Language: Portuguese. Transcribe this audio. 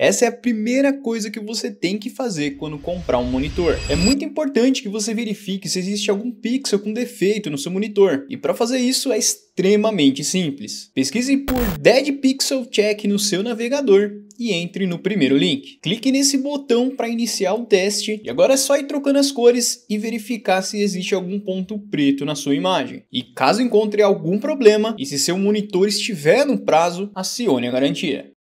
Essa é a primeira coisa que você tem que fazer quando comprar um monitor. É muito importante que você verifique se existe algum pixel com defeito no seu monitor. E para fazer isso é extremamente simples. Pesquise por Dead Pixel Check no seu navegador e entre no primeiro link. Clique nesse botão para iniciar o teste e agora é só ir trocando as cores e verificar se existe algum ponto preto na sua imagem. E caso encontre algum problema e se seu monitor estiver no prazo, acione a garantia.